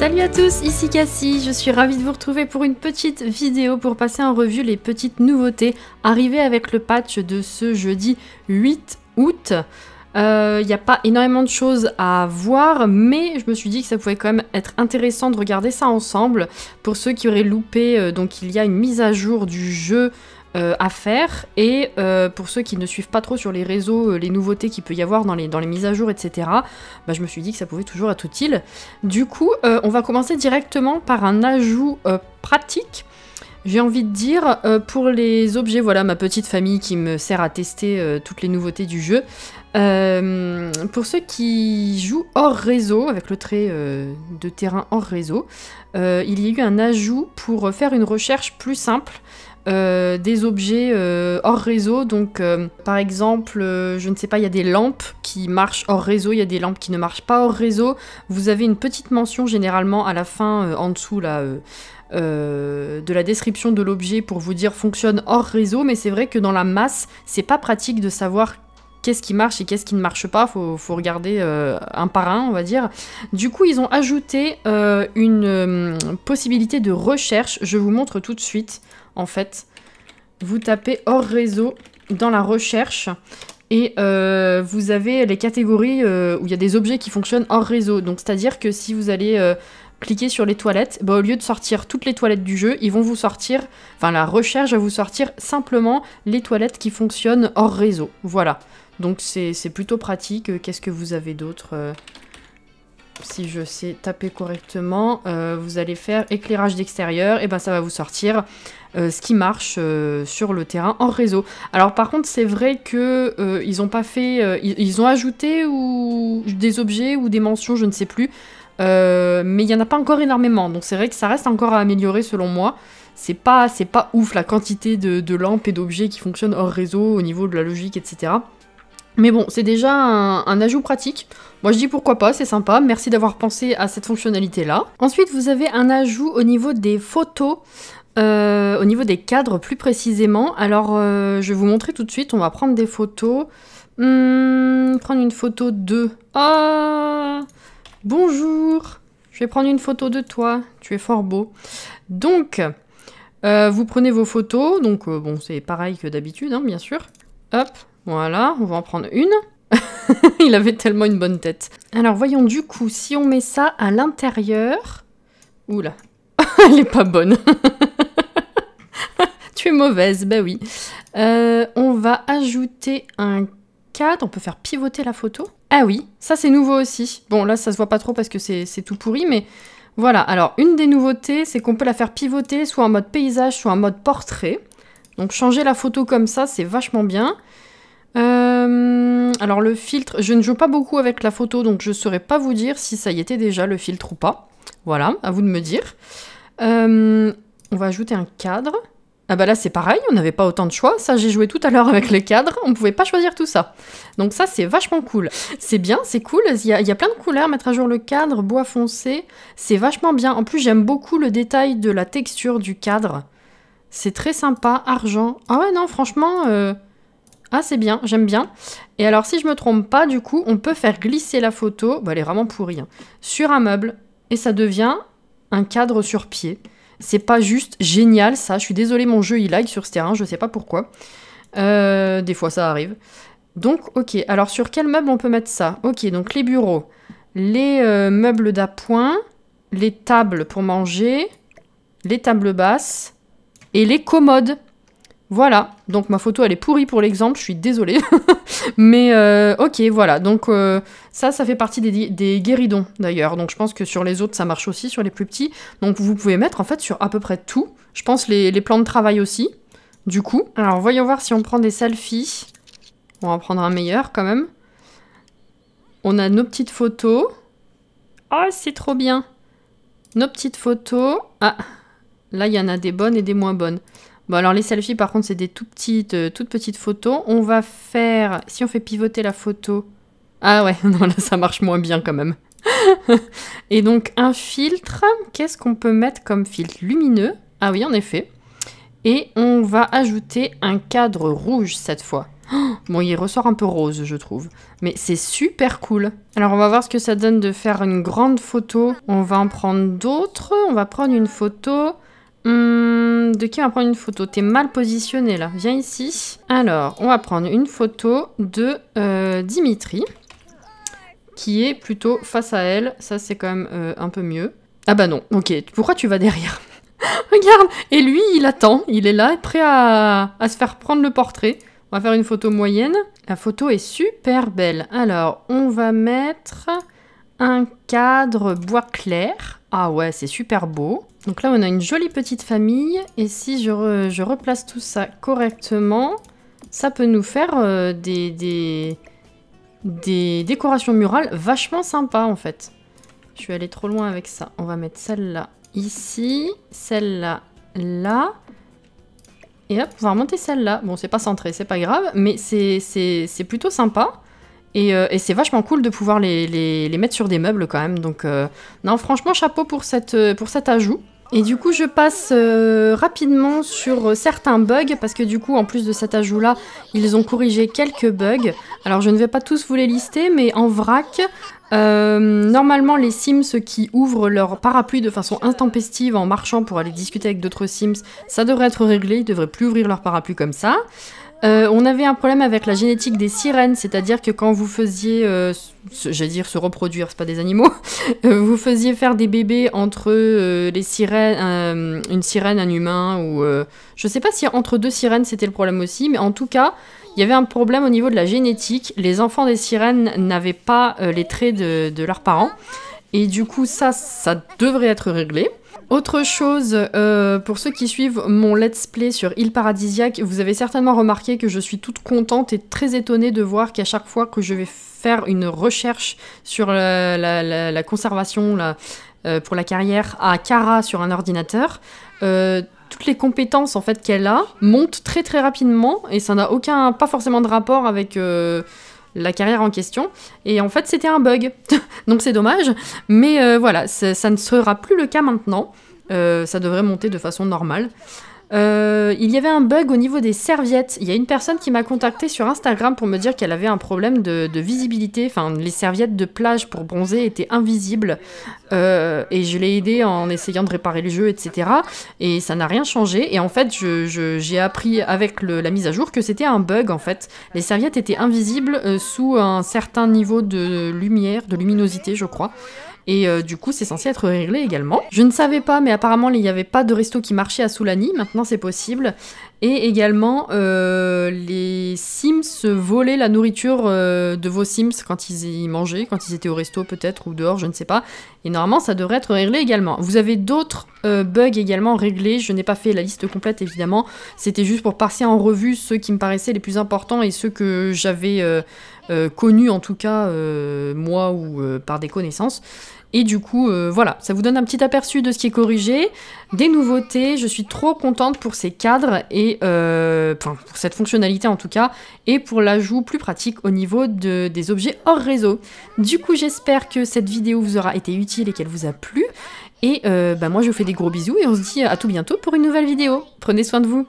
Salut à tous, ici Cassie, je suis ravie de vous retrouver pour une petite vidéo pour passer en revue les petites nouveautés arrivées avec le patch de ce jeudi 8 août. Il euh, n'y a pas énormément de choses à voir, mais je me suis dit que ça pouvait quand même être intéressant de regarder ça ensemble. Pour ceux qui auraient loupé, euh, donc il y a une mise à jour du jeu euh, à faire. Et euh, pour ceux qui ne suivent pas trop sur les réseaux euh, les nouveautés qu'il peut y avoir dans les, dans les mises à jour, etc., bah, je me suis dit que ça pouvait toujours être utile. Du coup, on va commencer directement par un ajout pratique. J'ai envie de dire, pour les objets, voilà ma petite famille qui me sert à tester toutes les nouveautés du jeu. pour ceux qui jouent hors réseau, avec le trait de terrain hors réseau, il y a eu un ajout pour faire une recherche plus simple euh, des objets euh, hors réseau. Donc, euh, par exemple, je ne sais pas, il y a des lampes qui marchent hors réseau, il y a des lampes qui ne marchent pas hors réseau. Vous avez une petite mention généralement à la fin, en dessous, là. de la description de l'objet pour vous dire fonctionne hors réseau, mais c'est vrai que dans la masse, c'est pas pratique de savoir qu'est-ce qui marche et qu'est-ce qui ne marche pas, faut, faut regarder euh, un par un, on va dire. Du coup, ils ont ajouté euh, une euh, possibilité de recherche, je vous montre tout de suite, en fait. Vous tapez hors réseau dans la recherche et vous avez les catégories où il y a des objets qui fonctionnent hors réseau. Donc, c'est-à-dire que si vous allez cliquez sur les toilettes, bah, au lieu de sortir toutes les toilettes du jeu, ils vont vous sortir, enfin la recherche va vous sortir simplement les toilettes qui fonctionnent hors réseau. Voilà. Donc c'est plutôt pratique. Euh, qu'est-ce que vous avez d'autre euh, si je sais taper correctement, euh, vous allez faire éclairage d'extérieur, et ben ça va vous sortir ce qui marche sur le terrain en réseau. Alors par contre c'est vrai que ils ont pas fait, ils, ont ajouté ou des objets ou des mentions, je ne sais plus, euh, mais il n'y en a pas encore énormément, donc c'est vrai que ça reste encore à améliorer selon moi. C'est pas, pas ouf la quantité de, lampes et d'objets qui fonctionnent hors réseau au niveau de la logique, etc. Mais bon, c'est déjà un, ajout pratique. Moi je dis pourquoi pas, c'est sympa, merci d'avoir pensé à cette fonctionnalité là. Ensuite vous avez un ajout au niveau des photos, euh, au niveau des cadres plus précisément. Alors euh, je vais vous montrer tout de suite, on va prendre des photos. Hmm, prendre une photo de... Ah Bonjour, je vais prendre une photo de toi, tu es fort beau. Donc, euh, vous prenez vos photos, donc euh, bon, c'est pareil que d'habitude, hein, bien sûr. Hop, voilà, on va en prendre une. Il avait tellement une bonne tête. Alors voyons du coup, si on met ça à l'intérieur... Oula, elle n'est pas bonne. tu es mauvaise, ben oui. Euh, on va ajouter un cadre, on peut faire pivoter la photo. Ah oui, ça c'est nouveau aussi. Bon, là ça se voit pas trop parce que c'est tout pourri, mais voilà. Alors, une des nouveautés, c'est qu'on peut la faire pivoter soit en mode paysage, soit en mode portrait. Donc, changer la photo comme ça, c'est vachement bien. Euh, alors, le filtre, je ne joue pas beaucoup avec la photo, donc je saurais pas vous dire si ça y était déjà le filtre ou pas. Voilà, à vous de me dire. Euh, on va ajouter un cadre. Ah bah là c'est pareil, on n'avait pas autant de choix, ça j'ai joué tout à l'heure avec les cadres, on pouvait pas choisir tout ça. Donc ça c'est vachement cool. C'est bien, c'est cool, il y, a, plein de couleurs, mettre à jour le cadre, bois foncé, c'est vachement bien. En plus j'aime beaucoup le détail de la texture du cadre. C'est très sympa, argent. Ah ouais non franchement... Euh, ah c'est bien, j'aime bien. Et alors si je me trompe pas du coup, on peut faire glisser la photo, bah, elle est vraiment pourrie, hein. sur un meuble. Et ça devient un cadre sur pied. C'est pas juste génial ça. Je suis désolée, mon jeu il lag sur ce terrain, je sais pas pourquoi. Euh, des fois ça arrive. Donc ok, alors sur quel meuble on peut mettre ça Ok, donc les bureaux, les euh, meubles d'appoint, les tables pour manger, les tables basses et les commodes. Voilà, donc ma photo elle est pourrie pour l'exemple, je suis désolée. Mais euh, ok, voilà, donc euh, ça, ça fait partie des, guéridons d'ailleurs. Donc je pense que sur les autres ça marche aussi, sur les plus petits. Donc vous pouvez mettre en fait sur à peu près tout. Je pense les, les plans de travail aussi, du coup. Alors voyons voir si on prend des selfies. On va en prendre un meilleur quand même. On a nos petites photos. Oh, c'est trop bien. Nos petites photos. Ah, là il y en a des bonnes et des moins bonnes. Bon, alors les selfies, par contre, c'est des tout petites, euh, toutes petites photos. On va faire... Si on fait pivoter la photo... Ah ouais, non, là, ça marche moins bien quand même. et donc, un filtre. Qu'est-ce qu'on peut mettre comme filtre Lumineux. Ah oui, en effet. Et on va ajouter un cadre rouge cette fois. bon, il ressort un peu rose, je trouve. Mais c'est super cool. Alors, on va voir ce que ça donne de faire une grande photo. On va en prendre d'autres. On va prendre une photo Hmm, de qui on va prendre une photo T'es mal positionné là. Viens ici. Alors, on va prendre une photo de euh, Dimitri, qui est plutôt face à elle. Ça, c'est quand même euh, un peu mieux. Ah bah non, ok. Pourquoi tu vas derrière Regarde Et lui, il attend. Il est là, prêt à, à se faire prendre le portrait. On va faire une photo moyenne. La photo est super belle. Alors, on va mettre un cadre bois clair. Ah ouais, c'est super beau. Donc là, on a une jolie petite famille. Et si je, replace tout ça correctement, ça peut nous faire euh, des, décorations murales vachement sympas, en fait. Je suis aller trop loin avec ça. On va mettre celle-là ici, celle-là là. Et hop, on va remonter celle-là. Bon, c'est pas centré, c'est pas grave, mais c'est plutôt sympa. Euh, et, c'est vachement cool de pouvoir les, mettre sur des meubles quand même. Donc, euh, non, franchement, chapeau pour, cette, euh, pour cet ajout. Et du coup, je passe rapidement sur certains bugs, parce que du coup, en plus de cet ajout-là, ils ont corrigé quelques bugs. Alors, je ne vais pas tous vous les lister, mais en vrac, normalement, les Sims qui ouvrent leur parapluie de façon intempestive en marchant pour aller discuter avec d'autres Sims, ça devrait être réglé, ils devraient plus ouvrir leur parapluie comme ça. Euh, on avait un problème avec la génétique des sirènes, c'est-à-dire que quand vous faisiez, euh, j'allais dire se reproduire, c'est pas des animaux, euh, vous faisiez faire des bébés entre les sirènes, une sirène, un humain, ou je sais pas si entre deux sirènes c'était le problème aussi, mais en tout cas, il y avait un problème au niveau de la génétique. Les enfants des sirènes n'avaient pas les traits de, de leurs parents, et du coup ça, ça devrait être réglé. Autre chose, euh, pour ceux qui suivent mon let's play sur Île Paradisiaque, vous avez certainement remarqué que je suis toute contente et très étonnée de voir qu'à chaque fois que je vais faire une recherche sur la, conservation euh, pour la carrière à Cara sur un ordinateur, euh, toutes les compétences en fait qu'elle a montent très très rapidement et ça n'a aucun, pas forcément de rapport avec la carrière en question. Et en fait, c'était un bug. Donc c'est dommage. Mais euh, voilà, ça ne sera plus le cas maintenant. Euh, ça devrait monter de façon normale. Euh, il y avait un bug au niveau des serviettes. Il y a une personne qui m'a contacté sur Instagram pour me dire qu'elle avait un problème de, visibilité. Enfin, les serviettes de plage pour bronzer étaient invisibles. Euh, et je l'ai aidée en essayant de réparer le jeu, etc. Et ça n'a rien changé. Et en fait, j'ai appris avec la mise à jour que c'était un bug, en fait. Les serviettes étaient invisibles euh, sous un certain niveau de lumière, de luminosité, je crois. Et euh, du coup, c'est censé être réglé également. Je ne savais pas, mais apparemment, il n'y avait pas de resto qui marchait à Soulani. Maintenant, c'est possible. Et également, euh, les Sims volaient la nourriture euh, de vos Sims quand ils y mangeaient, quand ils étaient au resto peut-être, ou dehors, je ne sais pas. Et normalement, ça devrait être réglé également. Vous avez d'autres euh, bugs également réglés. Je n'ai pas fait la liste complète, évidemment. C'était juste pour passer en revue ceux qui me paraissaient les plus importants et ceux que j'avais connus, en tout cas, moi ou par des connaissances. Et du coup, voilà, ça vous donne un petit aperçu de ce qui est corrigé, des nouveautés. Je suis trop contente pour ces cadres et euh, pour cette fonctionnalité en tout cas, et pour l'ajout plus pratique au niveau de, des objets hors réseau. Du coup, j'espère que cette vidéo vous aura été utile et qu'elle vous a plu. Et euh, bah moi, je vous fais des gros bisous et on se dit à tout bientôt pour une nouvelle vidéo. Prenez soin de vous.